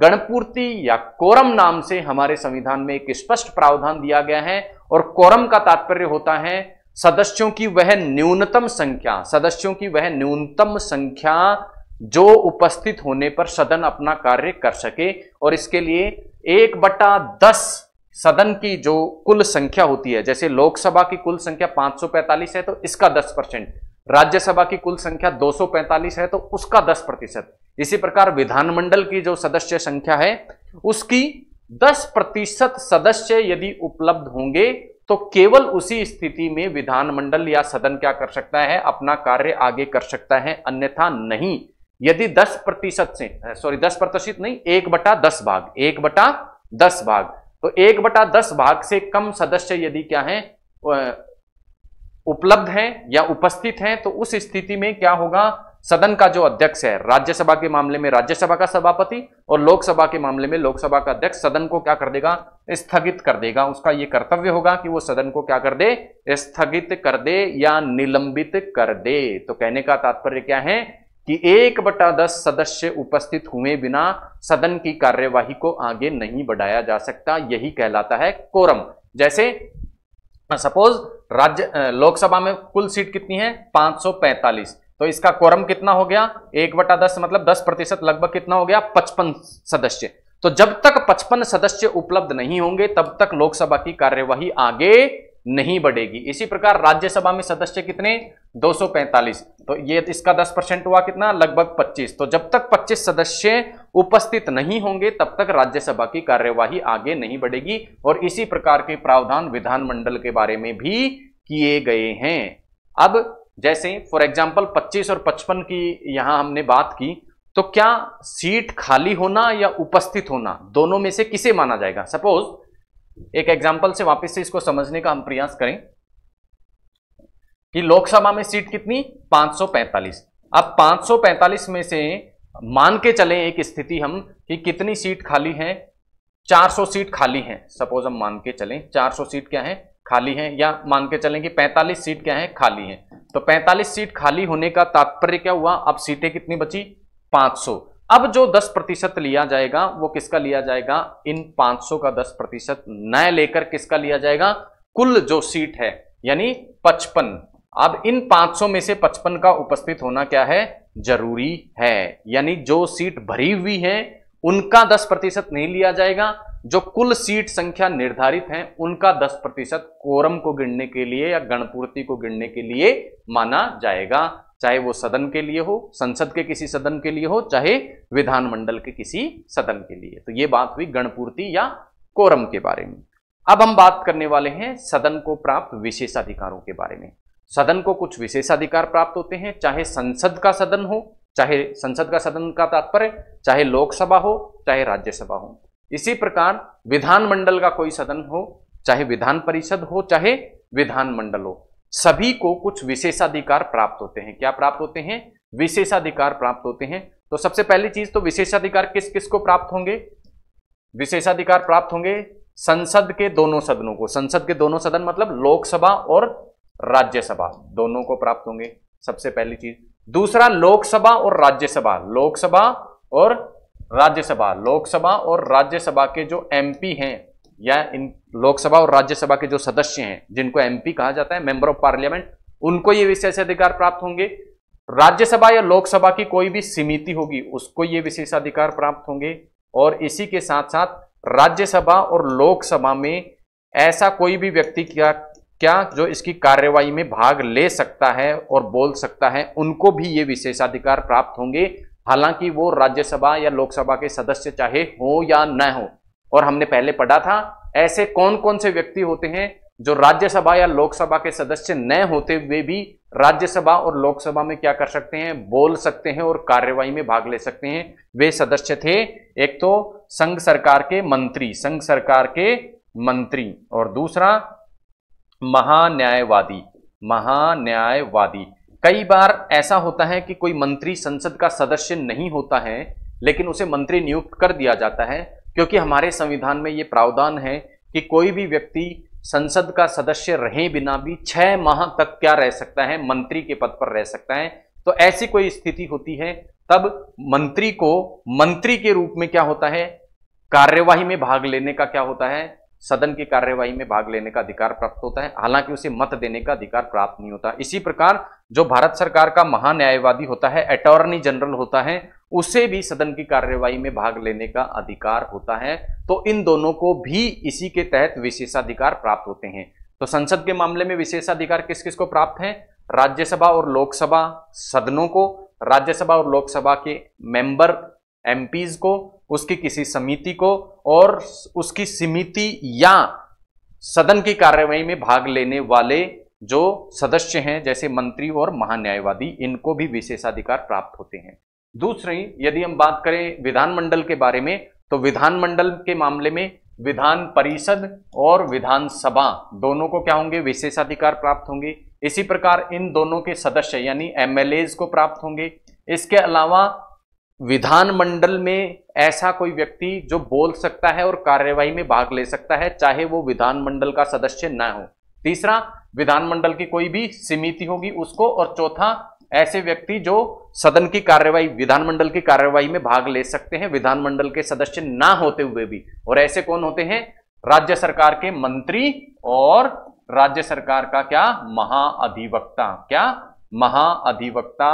गणपूर्ति या कोरम नाम से हमारे संविधान में एक स्पष्ट प्रावधान दिया गया है और कोरम का तात्पर्य होता है सदस्यों की वह न्यूनतम संख्या सदस्यों की वह न्यूनतम संख्या जो उपस्थित होने पर सदन अपना कार्य कर सके और इसके लिए एक बटा दस सदन की जो कुल संख्या होती है जैसे लोकसभा की कुल संख्या 545 है तो इसका 10 परसेंट राज्यसभा की कुल संख्या 245 है तो उसका 10 प्रतिशत इसी प्रकार विधानमंडल की जो सदस्य संख्या है उसकी 10 प्रतिशत सदस्य यदि उपलब्ध होंगे तो केवल उसी स्थिति में विधानमंडल या सदन क्या कर सकता है अपना कार्य आगे कर सकता है अन्यथा नहीं यदि 10 प्रतिशत से सॉरी 10 प्रतिशत नहीं एक बटा दस भाग एक बटा दस भाग तो एक बटा दस भाग से कम सदस्य यदि क्या है उपलब्ध हैं या उपस्थित हैं तो उस स्थिति में क्या होगा सदन का जो अध्यक्ष है राज्यसभा के मामले में राज्यसभा का सभापति और लोकसभा के मामले में लोकसभा का अध्यक्ष सदन को क्या कर देगा स्थगित कर देगा उसका यह कर्तव्य होगा कि वो सदन को क्या कर दे स्थगित कर दे या निलंबित कर दे तो कहने का तात्पर्य क्या है कि एक बटा दस सदस्य उपस्थित हुए बिना सदन की कार्यवाही को आगे नहीं बढ़ाया जा सकता यही कहलाता है कोरम जैसे सपोज हाँ, राज्य लोकसभा में कुल सीट कितनी है 545 तो इसका कोरम कितना हो गया एक बटा दस मतलब 10 प्रतिशत लगभग कितना हो गया 55 सदस्य तो जब तक 55 सदस्य उपलब्ध नहीं होंगे तब तक लोकसभा की कार्यवाही आगे नहीं बढ़ेगी इसी प्रकार राज्यसभा में सदस्य कितने 245 तो ये इसका 10 परसेंट हुआ कितना लगभग 25 तो जब तक 25 सदस्य उपस्थित नहीं होंगे तब तक राज्यसभा की कार्यवाही आगे नहीं बढ़ेगी और इसी प्रकार के प्रावधान विधानमंडल के बारे में भी किए गए हैं अब जैसे फॉर एग्जाम्पल 25 और 55 की यहां हमने बात की तो क्या सीट खाली होना या उपस्थित होना दोनों में से किसे माना जाएगा सपोज एक एग्जाम्पल से वापस से इसको समझने का हम प्रयास करें कि लोकसभा में सीट कितनी 545 अब 545 में से मान के चलें एक स्थिति हम कि कितनी सीट खाली है 400 सीट खाली है सपोज हम मान के चलें 400 सीट क्या है खाली है या मान के चलें कि 45 सीट क्या है खाली है तो 45 सीट खाली होने का तात्पर्य क्या हुआ अब सीटें कितनी बची 500 अब जो 10 प्रतिशत लिया जाएगा वो किसका लिया जाएगा इन 500 का 10 प्रतिशत नए लेकर किसका लिया जाएगा कुल जो सीट है यानी पचपन अब इन पांच में से पचपन का उपस्थित होना क्या है जरूरी है यानी जो सीट भरी हुई है उनका 10 प्रतिशत नहीं लिया जाएगा जो कुल सीट संख्या निर्धारित है उनका 10 प्रतिशत कोरम को गिनने के लिए या गणपूर्ति को गिनने के लिए माना जाएगा चाहे वो सदन के लिए हो संसद के किसी सदन के लिए हो चाहे विधानमंडल के किसी सदन के लिए तो ये बात हुई गणपूर्ति या कोरम के बारे में अब हम बात करने वाले हैं सदन को प्राप्त विशेषाधिकारों के बारे में सदन को कुछ विशेषाधिकार प्राप्त होते हैं चाहे संसद का सदन हो चाहे संसद का सदन का तात्पर्य चाहे लोकसभा हो चाहे राज्यसभा हो इसी प्रकार विधानमंडल का कोई सदन हो चाहे विधान परिषद हो चाहे विधानमंडल हो सभी को कुछ विशेषाधिकार प्राप्त होते हैं क्या प्राप्त होते हैं विशेषाधिकार प्राप्त होते हैं तो सबसे पहली चीज तो विशेषाधिकार किस किस को प्राप्त होंगे विशेषाधिकार प्राप्त होंगे संसद के दोनों सदनों को संसद के दोनों सदन मतलब लोकसभा और राज्यसभा दोनों को प्राप्त होंगे सबसे पहली चीज दूसरा लोकसभा और राज्यसभा लोकसभा और राज्यसभा लोकसभा और राज्यसभा के जो एमपी हैं या इन लोकसभा और राज्यसभा के जो सदस्य हैं जिनको एमपी कहा जाता है मेंबर ऑफ पार्लियामेंट उनको ये विशेष अधिकार प्राप्त होंगे राज्यसभा या लोकसभा की कोई भी समिति होगी उसको ये विशेष अधिकार प्राप्त होंगे और इसी के साथ साथ राज्यसभा और लोकसभा में ऐसा कोई भी व्यक्ति क्या क्या जो इसकी कार्यवाही में भाग ले सकता है और बोल सकता है उनको भी ये विशेषाधिकार प्राप्त होंगे हालांकि वो राज्यसभा या लोकसभा के सदस्य चाहे हो या न हो और हमने पहले पढ़ा था ऐसे कौन कौन से व्यक्ति होते हैं जो राज्यसभा या लोकसभा के सदस्य न होते हुए भी राज्यसभा और लोकसभा में क्या कर सकते हैं बोल सकते हैं और कार्यवाही में भाग ले सकते हैं वे सदस्य थे एक तो संघ सरकार के मंत्री संघ सरकार के मंत्री और दूसरा महान्यायवादी महान्यायवादी कई बार ऐसा होता है कि कोई मंत्री संसद का सदस्य नहीं होता है लेकिन उसे मंत्री नियुक्त कर दिया जाता है क्योंकि हमारे संविधान में ये प्रावधान है कि कोई भी व्यक्ति संसद का सदस्य रहे बिना भी छह माह तक क्या रह सकता है मंत्री के पद पर रह सकता है तो ऐसी कोई स्थिति होती है तब मंत्री को मंत्री के रूप में क्या होता है कार्यवाही में भाग लेने का क्या होता है सदन की कार्यवाही में भाग लेने का अधिकार प्राप्त होता है हालांकि उसे मत देने का अधिकार प्राप्त नहीं होता इसी प्रकार जो भारत सरकार का महान्यायवादी होता है अटॉर्नी जनरल होता है उसे भी सदन की कार्यवाही में भाग लेने का अधिकार होता है तो इन दोनों को भी इसी के तहत विशेषाधिकार प्राप्त होते हैं तो संसद के मामले में विशेषाधिकार किस किस को प्राप्त है राज्यसभा और लोकसभा सदनों को राज्यसभा और लोकसभा के मेंबर एमपीज को उसकी किसी समिति को और उसकी समिति या सदन की कार्यवाही में भाग लेने वाले जो सदस्य हैं जैसे मंत्री और महान्यायवादी इनको भी विशेषाधिकार प्राप्त होते हैं दूसरी यदि हम बात करें विधानमंडल के बारे में तो विधानमंडल के मामले में विधान परिषद और विधानसभा दोनों को क्या होंगे विशेषाधिकार प्राप्त होंगे इसी प्रकार इन दोनों के सदस्य यानी एमएलएज को प्राप्त होंगे इसके अलावा विधानमंडल में ऐसा कोई व्यक्ति जो बोल सकता है और कार्यवाही में भाग ले सकता है चाहे वो विधानमंडल का सदस्य ना हो तीसरा विधानमंडल की कोई भी समिति होगी उसको और चौथा ऐसे व्यक्ति जो सदन की कार्यवाही विधानमंडल की कार्यवाही में भाग ले सकते हैं विधानमंडल के सदस्य ना होते हुए भी और ऐसे कौन होते हैं राज्य सरकार के मंत्री और राज्य सरकार का क्या महाअधिवक्ता क्या महाअधिवक्ता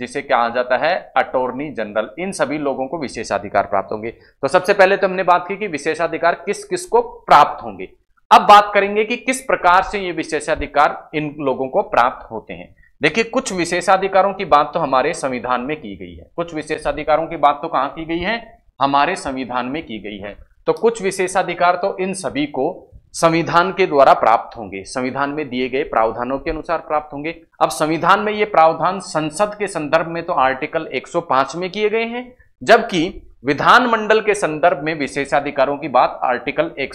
जिसे कहा जाता है अटोर्नी जनरल इन सभी लोगों को विशेषाधिकार प्राप्त होंगे तो सबसे पहले तो हमने बात की कि विशेषाधिकार किस किस को प्राप्त होंगे अब बात करेंगे कि किस प्रकार से ये विशेषाधिकार इन लोगों को प्राप्त होते हैं देखिए कुछ विशेषाधिकारों की बात तो हमारे संविधान में की गई है कुछ विशेषाधिकारों की बात तो कहां की गई है हमारे संविधान में की गई है तो कुछ विशेषाधिकार तो इन सभी को संविधान के द्वारा प्राप्त होंगे संविधान में दिए गए प्रावधानों के अनुसार प्राप्त होंगे अब संविधान में ये प्रावधान संसद के संदर्भ में तो आर्टिकल 105 में किए गए हैं जबकि विधानमंडल के संदर्भ में विशेषाधिकारों की बात आर्टिकल एक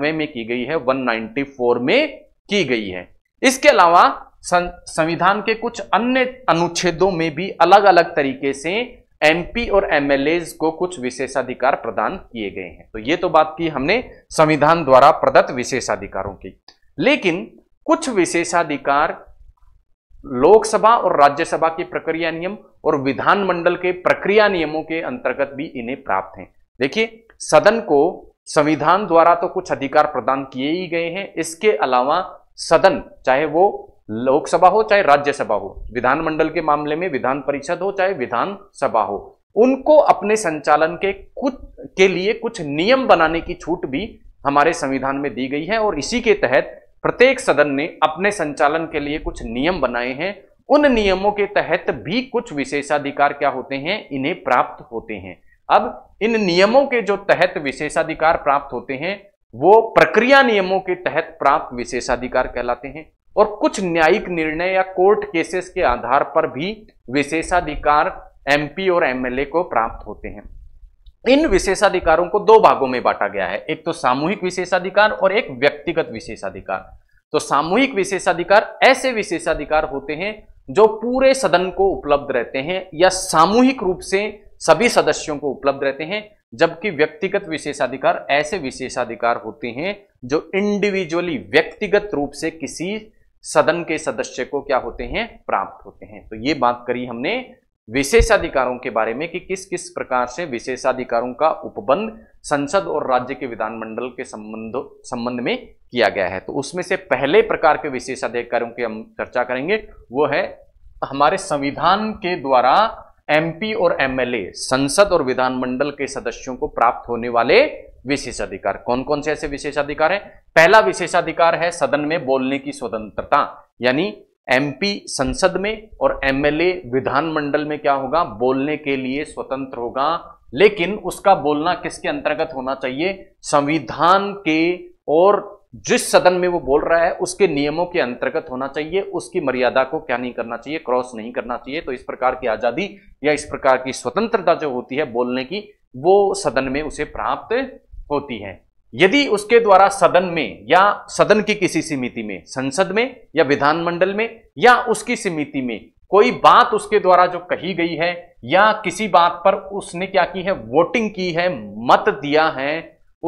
में की गई है 194 में की गई है इसके अलावा संविधान के कुछ अन्य अनुच्छेदों में भी अलग अलग तरीके से एमपी और एमएलए को कुछ विशेषाधिकार प्रदान किए गए हैं तो ये तो बात की हमने संविधान द्वारा प्रदत्त विशेषाधिकारों की लेकिन कुछ विशेषाधिकार लोकसभा और राज्यसभा की प्रक्रिया नियम और विधानमंडल के प्रक्रिया नियमों के अंतर्गत भी इन्हें प्राप्त हैं देखिए सदन को संविधान द्वारा तो कुछ अधिकार प्रदान किए ही गए हैं इसके अलावा सदन चाहे वो लोकसभा हो चाहे राज्यसभा हो विधानमंडल के मामले में विधान परिषद हो चाहे विधानसभा हो उनको अपने संचालन के कुछ के लिए कुछ नियम बनाने की छूट भी हमारे संविधान में दी गई है और इसी के तहत प्रत्येक सदन ने अपने संचालन के लिए कुछ नियम बनाए हैं उन नियमों के तहत भी कुछ विशेषाधिकार क्या होते हैं इन्हें प्राप्त होते हैं अब इन नियमों के जो तहत विशेषाधिकार प्राप्त होते हैं वो प्रक्रिया नियमों के तहत प्राप्त विशेषाधिकार कहलाते हैं और कुछ न्यायिक निर्णय या कोर्ट केसेस के आधार पर भी विशेषाधिकार एमपी और एमएलए को प्राप्त होते हैं इन विशेषाधिकारों को दो भागों में बांटा गया है एक तो सामूहिक विशेषाधिकार और एक व्यक्तिगत विशेषाधिकार तो सामूहिक विशेषाधिकार ऐसे विशेषाधिकार होते हैं जो पूरे सदन को उपलब्ध रहते हैं या सामूहिक रूप से सभी सदस्यों को उपलब्ध रहते हैं जबकि व्यक्तिगत विशेषाधिकार ऐसे विशेषाधिकार होते हैं जो इंडिविजुअली व्यक्तिगत रूप से किसी सदन के सदस्य को क्या होते हैं प्राप्त होते हैं तो ये बात करी हमने विशेषाधिकारों के बारे में कि किस किस प्रकार से विशेषाधिकारों का उपबंध संसद और राज्य के विधानमंडल के संबंध संबंध में किया गया है तो उसमें से पहले प्रकार के विशेषाधिकारों की हम चर्चा करेंगे वो है हमारे संविधान के द्वारा एमपी और एमएलए संसद और विधानमंडल के सदस्यों को प्राप्त होने वाले विशेष अधिकार कौन कौन से ऐसे विशेष अधिकार है पहला विशेषाधिकार है सदन में बोलने की स्वतंत्रता यानी एमपी संसद में और एमएलए विधानमंडल में क्या होगा बोलने के लिए स्वतंत्र होगा लेकिन उसका बोलना किसके अंतर्गत होना चाहिए संविधान के और जिस सदन में वो बोल रहा है उसके नियमों के अंतर्गत होना चाहिए उसकी मर्यादा को क्या नहीं करना चाहिए क्रॉस नहीं करना चाहिए तो इस प्रकार की आजादी या इस प्रकार की स्वतंत्रता जो होती है बोलने की वो सदन में उसे प्राप्त होती है यदि उसके द्वारा सदन में या सदन की किसी समिति में संसद में या विधानमंडल में या उसकी समिति में कोई बात उसके द्वारा जो कही गई है या किसी बात पर उसने क्या की है वोटिंग की है मत दिया है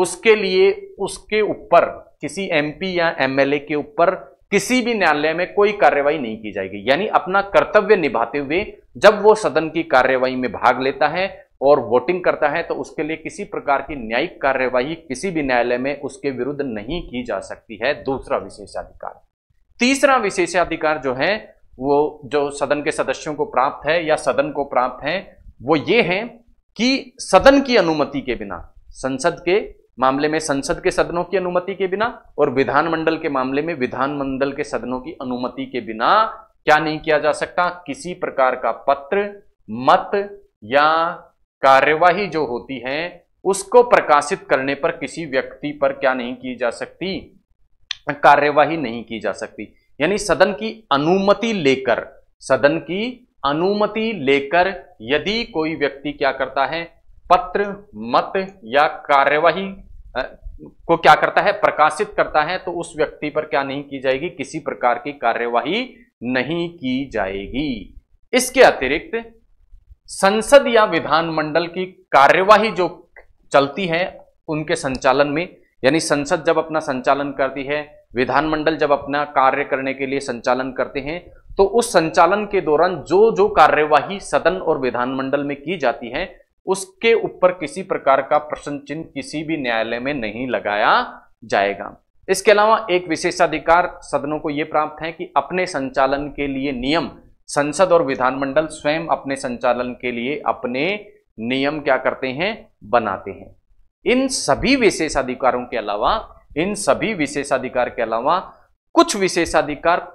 उसके लिए उसके ऊपर किसी एमपी या एमएलए के ऊपर किसी भी न्यायालय में कोई कार्यवाही नहीं की जाएगी यानी अपना कर्तव्य निभाते हुए जब वो सदन की कार्यवाही में भाग लेता है और वोटिंग करता है तो उसके लिए किसी प्रकार की न्यायिक कार्यवाही किसी भी न्यायालय में उसके विरुद्ध नहीं की जा सकती है दूसरा विशेषाधिकार तीसरा विशेषाधिकार जो है वो जो सदन के सदस्यों को प्राप्त है या सदन को प्राप्त है वो ये है कि सदन की अनुमति के बिना संसद के मामले में संसद के सदनों की अनुमति के बिना और विधानमंडल के मामले में विधानमंडल के सदनों की अनुमति के बिना क्या नहीं किया जा सकता किसी प्रकार का पत्र मत या कार्यवाही जो होती है उसको प्रकाशित करने पर किसी व्यक्ति पर क्या नहीं की जा सकती कार्यवाही नहीं की जा सकती यानी सदन की अनुमति लेकर सदन की अनुमति लेकर यदि कोई व्यक्ति क्या करता है पत्र मत या कार्यवाही को क्या करता है प्रकाशित करता है तो उस व्यक्ति पर क्या नहीं की जाएगी किसी प्रकार की कार्यवाही नहीं की जाएगी इसके अतिरिक्त संसद या विधानमंडल की कार्यवाही जो चलती है उनके संचालन में यानी संसद जब अपना संचालन करती है विधानमंडल जब अपना कार्य करने के लिए संचालन करते हैं तो उस संचालन के दौरान जो जो कार्यवाही सदन और विधानमंडल में की जाती है उसके ऊपर किसी प्रकार का प्रश्न चिन्ह किसी भी न्यायालय में नहीं लगाया जाएगा इसके अलावा एक विशेषाधिकार सदनों को यह प्राप्त है कि अपने संचालन के लिए नियम संसद और विधानमंडल स्वयं अपने संचालन के लिए अपने नियम क्या करते हैं बनाते हैं इन सभी विशेषाधिकारों के अलावा इन सभी विशेषाधिकार के अलावा कुछ विशेषाधिकार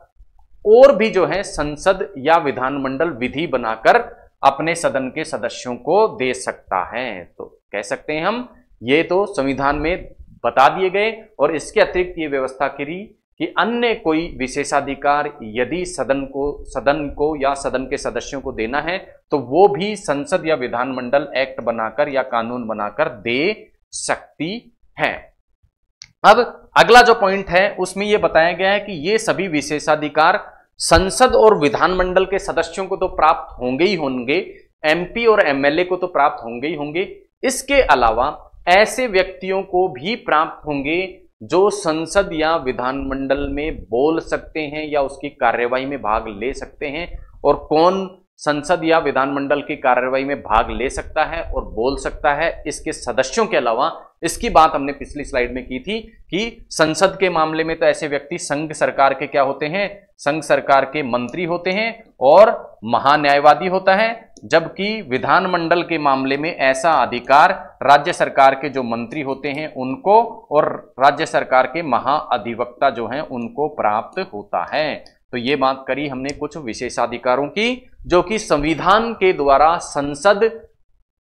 और भी जो है संसद या विधानमंडल विधि बनाकर अपने सदन के सदस्यों को दे सकता है तो कह सकते हैं हम ये तो संविधान में बता दिए गए और इसके अतिरिक्त ये व्यवस्था करी कि अन्य कोई विशेषाधिकार यदि सदन को सदन को या सदन के सदस्यों को देना है तो वो भी संसद या विधानमंडल एक्ट बनाकर या कानून बनाकर दे सकती है अब अगला जो पॉइंट है उसमें यह बताया गया है कि ये सभी विशेषाधिकार संसद और विधानमंडल के सदस्यों को तो प्राप्त होंगे ही होंगे एमपी और एमएलए को तो प्राप्त होंगे ही होंगे इसके अलावा ऐसे व्यक्तियों को भी प्राप्त होंगे जो संसद या विधानमंडल में बोल सकते हैं या उसकी कार्यवाही में भाग ले सकते हैं और कौन संसद या विधानमंडल की कार्यवाही में भाग ले सकता है और बोल सकता है इसके सदस्यों के अलावा इसकी बात हमने पिछली स्लाइड में की थी कि संसद के मामले में तो ऐसे व्यक्ति संघ सरकार के क्या होते हैं संघ सरकार के मंत्री होते हैं और महान्यायवादी होता है जबकि विधानमंडल के मामले में ऐसा अधिकार राज्य सरकार के जो मंत्री होते हैं उनको और राज्य सरकार के महाअधिवक्ता जो हैं उनको प्राप्त होता है तो ये बात करी हमने कुछ विशेषाधिकारों की जो कि संविधान के द्वारा संसद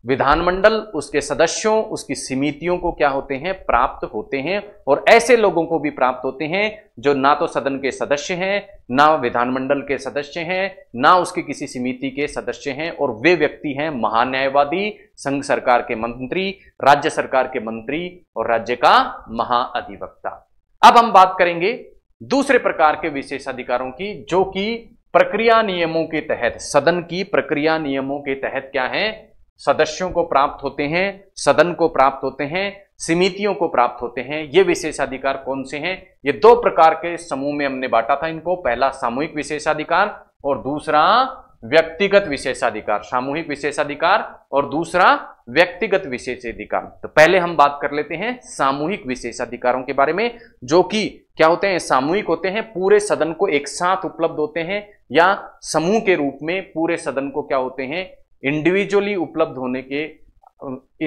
विधानमंडल उसके सदस्यों उसकी समितियों को क्या होते हैं प्राप्त होते हैं और ऐसे लोगों को भी प्राप्त होते हैं जो ना तो सदन के सदस्य हैं ना विधानमंडल के सदस्य हैं ना उसकी किसी समिति के सदस्य हैं और वे व्यक्ति हैं महान्यायवादी संघ सरकार के मंत्री राज्य सरकार के मंत्री और राज्य का महाअधिवक्ता अब हम बात करेंगे दूसरे प्रकार के विशेषाधिकारों की जो कि प्रक्रिया नियमों के तहत सदन की प्रक्रिया नियमों के तहत क्या है सदस्यों को प्राप्त होते हैं सदन को प्राप्त होते हैं समितियों को प्राप्त होते हैं ये विशेषाधिकार कौन से हैं ये दो प्रकार के समूह में हमने बांटा था इनको पहला सामूहिक विशेषाधिकार और दूसरा व्यक्तिगत विशेषाधिकार सामूहिक विशेषाधिकार और दूसरा व्यक्तिगत विशेषाधिकार तो पहले हम बात कर लेते हैं सामूहिक विशेषाधिकारों के बारे में जो कि क्या होते हैं सामूहिक होते हैं पूरे सदन को एक साथ उपलब्ध होते हैं या समूह के रूप में पूरे सदन को क्या होते हैं इंडिविजुअली उपलब्ध होने के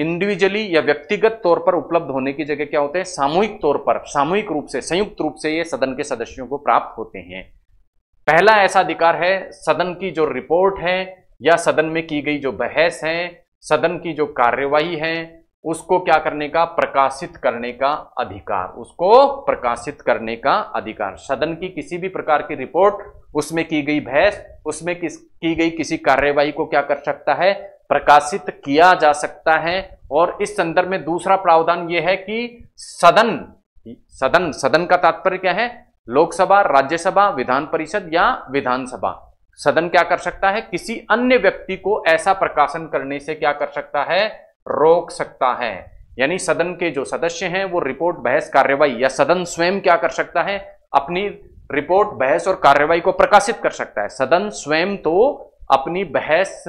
इंडिविजुअली या व्यक्तिगत तौर पर उपलब्ध होने की जगह क्या होते हैं सामूहिक तौर पर सामूहिक रूप से संयुक्त रूप से ये सदन के सदस्यों को प्राप्त होते हैं पहला ऐसा अधिकार है सदन की जो रिपोर्ट है या सदन में की गई जो बहस है सदन की जो कार्यवाही है उसको क्या करने का प्रकाशित करने का अधिकार उसको प्रकाशित करने का अधिकार सदन की किसी भी प्रकार की रिपोर्ट उसमें की गई बहस उसमें किस की गई किसी कार्यवाही को क्या कर सकता है प्रकाशित किया जा सकता है और इस संदर्भ में दूसरा प्रावधान यह है कि सदन सदन सदन का तात्पर्य क्या है लोकसभा राज्यसभा विधान परिषद या विधानसभा सदन क्या कर सकता है किसी अन्य व्यक्ति को ऐसा प्रकाशन करने से क्या कर सकता है रोक सकता है यानी सदन के जो सदस्य हैं वो रिपोर्ट बहस कार्यवाही या सदन स्वयं क्या कर सकता है अपनी रिपोर्ट बहस और कार्यवाही को प्रकाशित कर सकता है सदन स्वयं तो अपनी बहस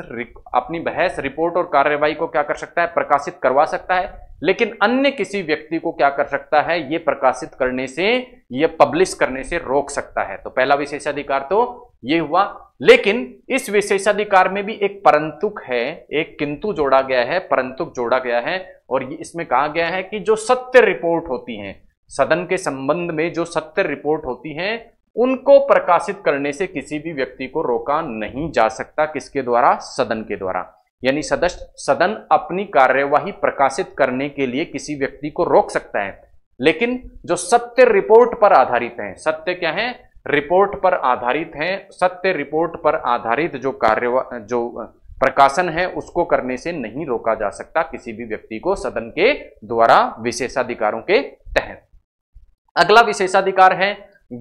अपनी बहस रिपोर्ट और कार्यवाही को क्या कर सकता है प्रकाशित करवा सकता है लेकिन अन्य किसी व्यक्ति को क्या कर सकता है यह प्रकाशित करने से यह पब्लिश करने से रोक सकता है तो पहला विशेषाधिकार तो यह हुआ लेकिन इस विशेषाधिकार में भी एक परंतुक है एक किंतु जोड़ा गया है परंतुक जोड़ा गया है और इसमें कहा गया है कि जो सत्य रिपोर्ट होती है सदन के संबंध में जो सत्य रिपोर्ट होती है उनको प्रकाशित करने से किसी भी व्यक्ति को रोका नहीं जा सकता किसके द्वारा सदन के द्वारा यानी सदस्य सदन अपनी कार्यवाही प्रकाशित करने के लिए किसी व्यक्ति को रोक सकता है लेकिन जो सत्य रिपोर्ट पर आधारित है सत्य क्या है रिपोर्ट पर आधारित है सत्य रिपोर्ट पर आधारित जो कार्य जो प्रकाशन है उसको करने से नहीं रोका जा सकता किसी भी व्यक्ति को सदन के द्वारा विशेषाधिकारों के तहत अगला विशेषाधिकार है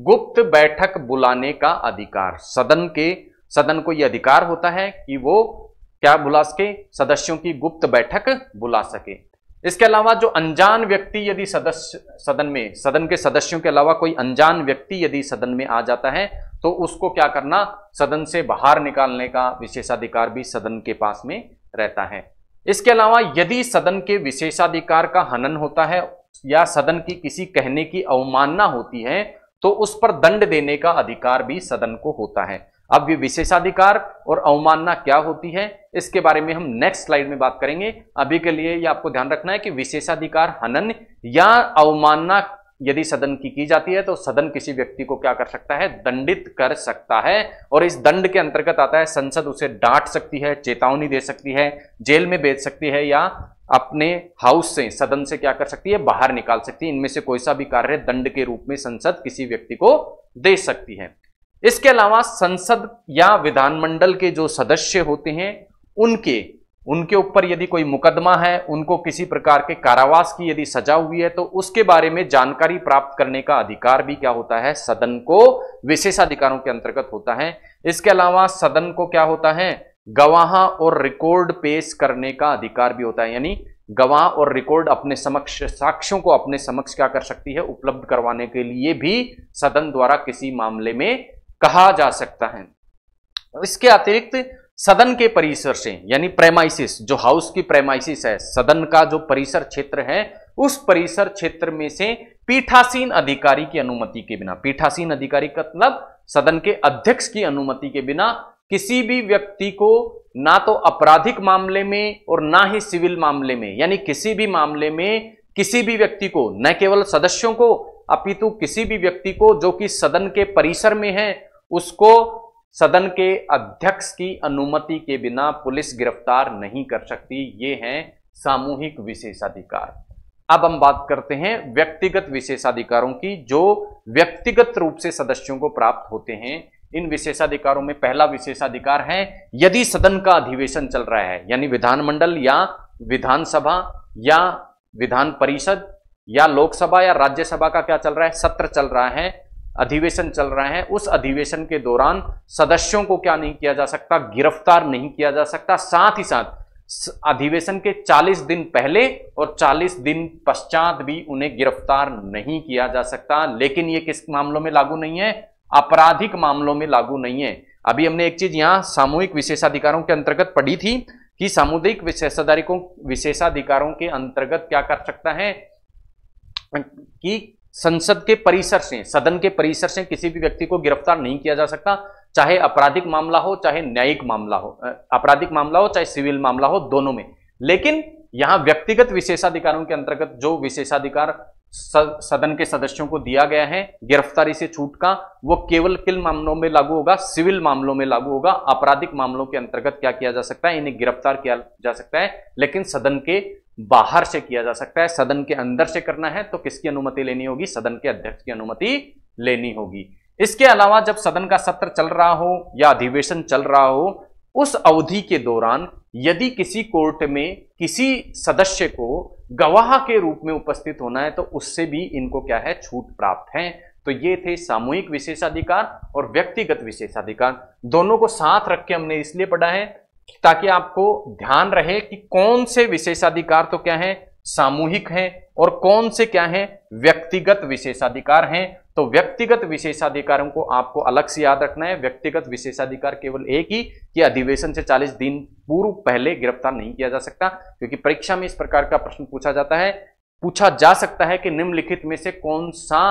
गुप्त बैठक बुलाने का अधिकार सदन के सदन को यह अधिकार होता है कि वो क्या बुला सके सदस्यों की गुप्त बैठक बुला सके इसके अलावा जो अनजान व्यक्ति यदि सदस्य सदन में सदन के सदस्यों के अलावा कोई अनजान व्यक्ति यदि सदन में आ जाता है तो उसको क्या करना सदन से बाहर निकालने का विशेषाधिकार भी सदन के पास में रहता है इसके अलावा यदि सदन के विशेषाधिकार का हनन होता है या सदन की किसी कहने की अवमानना होती है तो उस पर दंड देने का अधिकार भी सदन को होता है अब ये विशेषाधिकार और अवमानना क्या होती है इसके बारे में हम नेक्स्ट स्लाइड में बात करेंगे अभी के लिए ये आपको ध्यान रखना है कि विशेषाधिकार हनन या अवमानना यदि सदन की की जाती है तो सदन किसी व्यक्ति को क्या कर सकता है दंडित कर सकता है और इस दंड के अंतर्गत आता है संसद उसे डांट सकती है चेतावनी दे सकती है जेल में भेज सकती है या अपने हाउस से सदन से क्या कर सकती है बाहर निकाल सकती है इनमें से कोई सा भी कार्य दंड के रूप में संसद किसी व्यक्ति को दे सकती है इसके अलावा संसद या विधानमंडल के जो सदस्य होते हैं उनके उनके ऊपर यदि कोई मुकदमा है उनको किसी प्रकार के कारावास की यदि सजा हुई है तो उसके बारे में जानकारी प्राप्त करने का अधिकार भी क्या होता है सदन को विशेषाधिकारों के अंतर्गत होता है इसके अलावा सदन को क्या होता है गवाह और रिकॉर्ड पेश करने का अधिकार भी होता है यानी गवाह और रिकॉर्ड अपने समक्ष साक्ष्यों को अपने समक्ष क्या कर सकती है उपलब्ध करवाने के लिए भी सदन द्वारा किसी मामले में कहा जा सकता है इसके अतिरिक्त सदन के परिसर से यानी प्रेमाइसिस जो हाउस की प्रेमाइसिस है सदन का जो परिसर क्षेत्र है उस परिसर क्षेत्र में से पीठासीन अधिकारी की अनुमति के बिना पीठासीन अधिकारी का मतलब सदन के अध्यक्ष की अनुमति के बिना किसी भी व्यक्ति को ना तो आपराधिक मामले में और ना ही सिविल मामले में यानी किसी भी मामले में किसी भी व्यक्ति को न केवल सदस्यों को अपितु किसी भी व्यक्ति को जो कि सदन के परिसर में है उसको सदन के अध्यक्ष की अनुमति के बिना पुलिस गिरफ्तार नहीं कर सकती ये हैं सामूहिक विशेषाधिकार अब हम बात करते हैं व्यक्तिगत विशेषाधिकारों की जो व्यक्तिगत रूप से सदस्यों को प्राप्त होते हैं इन विशेषाधिकारों में पहला विशेषाधिकार है यदि सदन का अधिवेशन चल रहा है यानी विधानमंडल या विधानसभा या विधान परिषद या लोकसभा या राज्यसभा का क्या चल रहा है सत्र चल रहा है अधिवेशन चल रहे हैं उस अधिवेशन के दौरान सदस्यों को क्या नहीं किया जा सकता गिरफ्तार नहीं किया जा सकता साथ ही साथ अधिवेशन के 40 दिन पहले और 40 दिन पश्चात भी उन्हें गिरफ्तार नहीं किया जा सकता लेकिन यह किस मामलों में लागू नहीं है आपराधिक मामलों में लागू नहीं है अभी हमने एक चीज यहां सामूहिक विशेषाधिकारों के अंतर्गत पढ़ी थी कि सामुदायिक विशेषाधिकारों विशेषाधिकारों के अंतर्गत क्या कर सकता है कि संसद के परिसर से सदन के परिसर से किसी भी व्यक्ति को गिरफ्तार नहीं किया जा सकता चाहे आपराधिक मामला हो चाहे न्यायिक मामला हो आपराधिक मामला हो चाहे सिविल मामला हो दोनों में लेकिन यहां व्यक्तिगत विशेषाधिकारों के अंतर्गत जो विशेषाधिकार सदन के सदस्यों को दिया गया है गिरफ्तारी से छूट का वो केवल किन मामलों में लागू होगा सिविल मामलों में लागू होगा आपराधिक मामलों के अंतर्गत क्या किया जा सकता है इन्हें गिरफ्तार किया जा सकता है लेकिन सदन के बाहर से किया जा सकता है सदन के अंदर से करना है तो किसकी अनुमति लेनी होगी सदन के अध्यक्ष की अनुमति लेनी होगी इसके अलावा जब सदन का सत्र चल रहा हो या अधिवेशन चल रहा हो उस अवधि के दौरान यदि किसी कोर्ट में किसी सदस्य को गवाह के रूप में उपस्थित होना है तो उससे भी इनको क्या है छूट प्राप्त है तो ये थे सामूहिक विशेषाधिकार और व्यक्तिगत विशेषाधिकार दोनों को साथ रख के हमने इसलिए पढ़ा है ताकि आपको ध्यान रहे कि कौन से विशेषाधिकार तो क्या हैं सामूहिक हैं और कौन से क्या हैं व्यक्तिगत विशेषाधिकार हैं तो व्यक्तिगत विशेषाधिकारों को आपको अलग से याद रखना है व्यक्तिगत विशेषाधिकार केवल एक ही कि अधिवेशन से 40 दिन पूर्व पहले गिरफ्तार नहीं किया जा सकता क्योंकि परीक्षा में इस प्रकार का प्रश्न पूछा जाता है पूछा जा सकता है कि निम्नलिखित में से कौन सा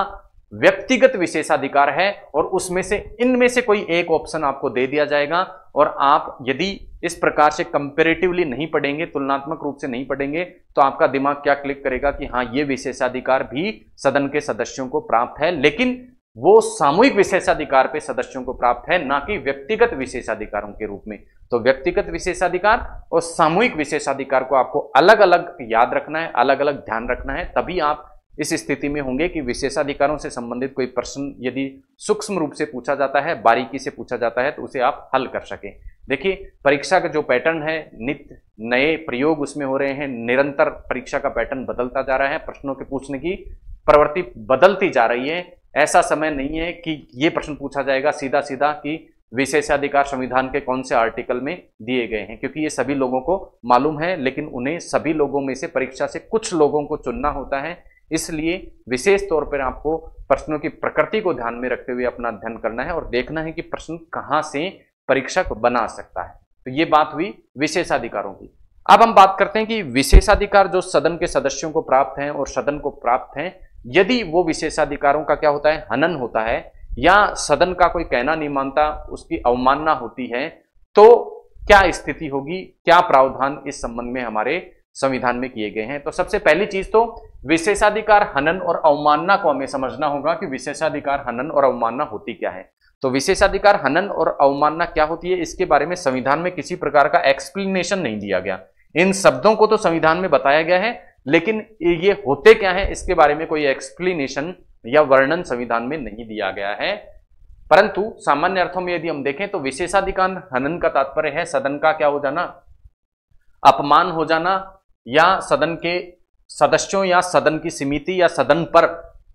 व्यक्तिगत विशेषाधिकार है और उसमें से इनमें से कोई एक ऑप्शन आपको दे दिया जाएगा और आप यदि इस प्रकार से कंपेरेटिवली नहीं पढ़ेंगे तुलनात्मक रूप से नहीं पढ़ेंगे तो आपका दिमाग क्या क्लिक करेगा कि हाँ ये विशेषाधिकार भी सदन के सदस्यों को प्राप्त है लेकिन वो सामूहिक विशेषाधिकार पे सदस्यों को प्राप्त है ना कि व्यक्तिगत विशेषाधिकारों के रूप में तो व्यक्तिगत विशेषाधिकार और सामूहिक विशेषाधिकार को आपको अलग अलग याद रखना है अलग अलग ध्यान रखना है तभी आप इस स्थिति में होंगे कि विशेषाधिकारों से संबंधित कोई प्रश्न यदि सूक्ष्म रूप से पूछा जाता है बारीकी से पूछा जाता है तो उसे आप हल कर सकें देखिए परीक्षा का जो पैटर्न है नित्य नए प्रयोग उसमें हो रहे हैं निरंतर परीक्षा का पैटर्न बदलता जा रहा है प्रश्नों के पूछने की प्रवृत्ति बदलती जा रही है ऐसा समय नहीं है कि ये प्रश्न पूछा जाएगा सीधा सीधा कि विशेषाधिकार संविधान के कौन से आर्टिकल में दिए गए हैं क्योंकि ये सभी लोगों को मालूम है लेकिन उन्हें सभी लोगों में से परीक्षा से कुछ लोगों को चुनना होता है इसलिए विशेष तौर पर आपको प्रश्नों की प्रकृति को ध्यान में रखते हुए अपना अध्ययन करना है और देखना है कि प्रश्न कहाँ से परीक्षक बना सकता है तो ये बात हुई विशेषाधिकारों की अब हम बात करते हैं कि विशेषाधिकार जो सदन के सदस्यों को प्राप्त हैं और सदन को प्राप्त हैं यदि वो विशेषाधिकारों का क्या होता है हनन होता है या सदन का कोई कहना नहीं मानता उसकी अवमानना होती है तो क्या स्थिति होगी क्या प्रावधान इस संबंध में हमारे संविधान में किए गए हैं तो सबसे पहली चीज तो विशेषाधिकार हनन और अवमानना को हमें समझना होगा कि विशेषाधिकार हनन और अवमानना होती क्या है तो विशेषाधिकार हनन और अवमानना क्या होती है इसके बारे में संविधान में किसी प्रकार का एक्सप्लेनेशन नहीं दिया गया इन शब्दों को तो संविधान में बताया गया है लेकिन ये होते क्या है इसके बारे में कोई एक्सप्लेनेशन या वर्णन संविधान में नहीं दिया गया है परंतु सामान्य अर्थों में यदि हम देखें तो विशेषाधिकार हनन का तात्पर्य है सदन का क्या हो जाना अपमान हो जाना या सदन के सदस्यों या सदन की समिति या सदन पर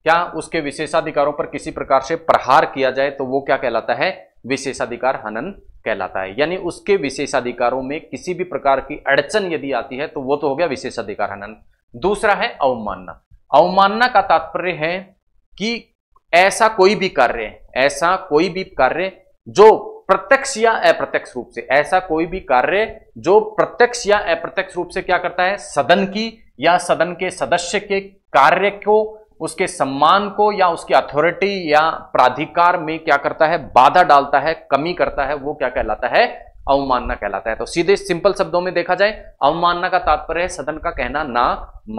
क्या उसके विशेषाधिकारों पर किसी प्रकार से प्रहार किया जाए तो वो क्या कहलाता है विशेषाधिकार हनन कहलाता है यानी उसके विशेषाधिकारों में किसी भी प्रकार की अड़चन यदि आती है तो वो तो हो गया विशेषाधिकार हनन दूसरा है अवमानना अवमानना का तात्पर्य है कि ऐसा कोई भी कार्य ऐसा कोई भी कार्य जो प्रत्यक्ष या अप्रत्यक्ष रूप से ऐसा कोई भी कार्य जो प्रत्यक्ष या अप्रत्यक्ष रूप से क्या करता है सदन की या सदन के सदस्य के कार्य को उसके सम्मान को या उसकी अथॉरिटी या प्राधिकार में क्या करता है बाधा डालता है कमी करता है वो क्या कहलाता है अवमानना कहलाता है तो सीधे सिंपल शब्दों में देखा जाए अवमानना का तात्पर्य है सदन का कहना ना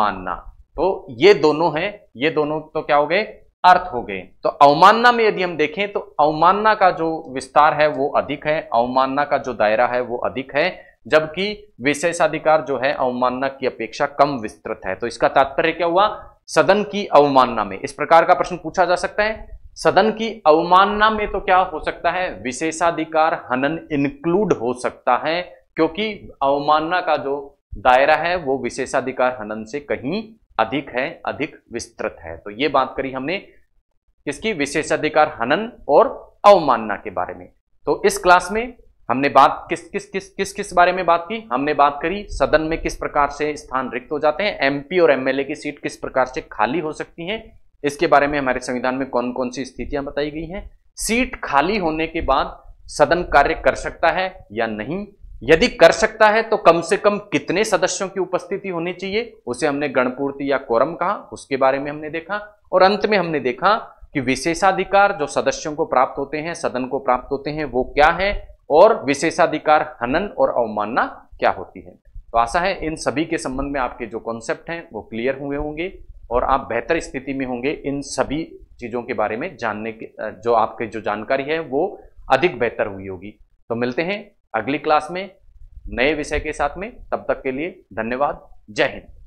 मानना तो ये दोनों हैं ये दोनों तो क्या हो गए अर्थ हो गए तो अवमानना में यदि हम देखें तो अवमानना का जो विस्तार है वो अधिक है अवमानना का जो दायरा है वो अधिक है जबकि विशेषाधिकार जो है अवमानना की अपेक्षा कम विस्तृत है तो इसका तात्पर्य क्या हुआ सदन की अवमानना में इस प्रकार का प्रश्न पूछा जा सकता है सदन की अवमानना में तो क्या हो सकता है विशेषाधिकार हनन इंक्लूड हो सकता है क्योंकि अवमानना का जो दायरा है वो विशेषाधिकार हनन से कहीं अधिक है अधिक विस्तृत है तो ये बात करी हमने किसकी विशेषाधिकार हनन और अवमानना के बारे में तो इस क्लास में हमने बात किस किस किस किस किस बारे में बात की हमने बात करी सदन में किस प्रकार से स्थान रिक्त हो जाते हैं एमपी और एमएलए की सीट किस प्रकार से खाली हो सकती है इसके बारे में हमारे संविधान में कौन कौन सी स्थितियां बताई गई हैं सीट खाली होने के बाद सदन कार्य कर सकता है या नहीं यदि कर सकता है तो कम से कम कितने सदस्यों की उपस्थिति होनी चाहिए उसे हमने गणपूर्ति या कोरम कहा उसके बारे में हमने देखा और अंत में हमने देखा कि विशेषाधिकार जो सदस्यों को प्राप्त होते हैं सदन को प्राप्त होते हैं वो क्या है और विशेषाधिकार हनन और अवमानना क्या होती है तो आशा है इन सभी के संबंध में आपके जो कॉन्सेप्ट हैं वो क्लियर हुए होंगे और आप बेहतर स्थिति में होंगे इन सभी चीज़ों के बारे में जानने के जो आपके जो जानकारी है वो अधिक बेहतर हुई होगी तो मिलते हैं अगली क्लास में नए विषय के साथ में तब तक के लिए धन्यवाद जय हिंद